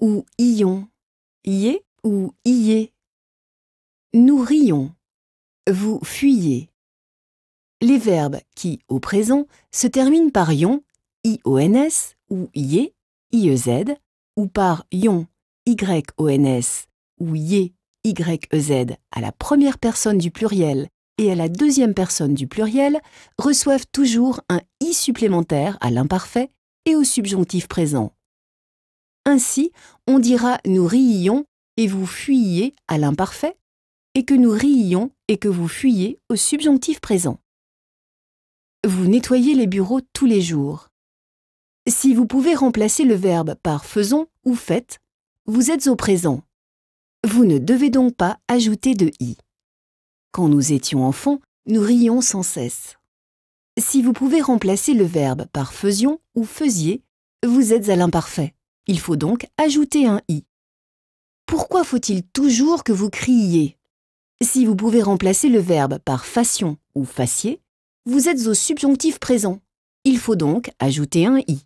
ou ion Ié ou ié Nous rions. Vous fuyez. Les verbes qui, au présent, se terminent par ion, ions ou ié, iez, ou par ion, yons ou ié, yez à la première personne du pluriel et à la deuxième personne du pluriel reçoivent toujours un i supplémentaire à l'imparfait et au subjonctif présent. Ainsi, on dira nous rions et vous fuyiez à l'imparfait, et que nous rions et que vous fuyiez au subjonctif présent. Vous nettoyez les bureaux tous les jours. Si vous pouvez remplacer le verbe par faisons ou faites, vous êtes au présent. Vous ne devez donc pas ajouter de i. Quand nous étions enfants, nous rions sans cesse. Si vous pouvez remplacer le verbe par faisions ou faisiez, vous êtes à l'imparfait. Il faut donc ajouter un i. Pourquoi faut-il toujours que vous criez Si vous pouvez remplacer le verbe par fassion ou fassier », vous êtes au subjonctif présent. Il faut donc ajouter un i.